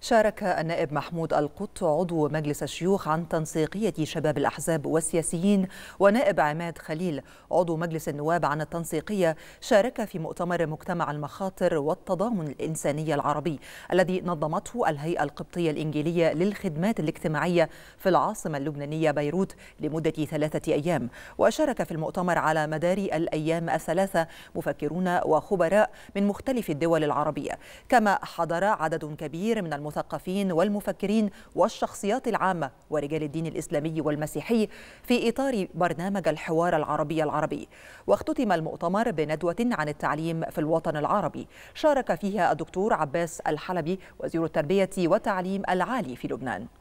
شارك النائب محمود القط عضو مجلس الشيوخ عن تنسيقية شباب الأحزاب والسياسيين ونائب عماد خليل عضو مجلس النواب عن التنسيقية شارك في مؤتمر مجتمع المخاطر والتضامن الإنساني العربي الذي نظمته الهيئة القبطية الإنجيلية للخدمات الاجتماعية في العاصمة اللبنانية بيروت لمدة ثلاثة أيام وشارك في المؤتمر على مدار الأيام الثلاثة مفكرون وخبراء من مختلف الدول العربية كما حضر عدد كبير من المؤتمر المثقفين والمفكرين والشخصيات العامة ورجال الدين الإسلامي والمسيحي في إطار برنامج الحوار العربي العربي واختتم المؤتمر بندوة عن التعليم في الوطن العربي شارك فيها الدكتور عباس الحلبي وزير التربية والتعليم العالي في لبنان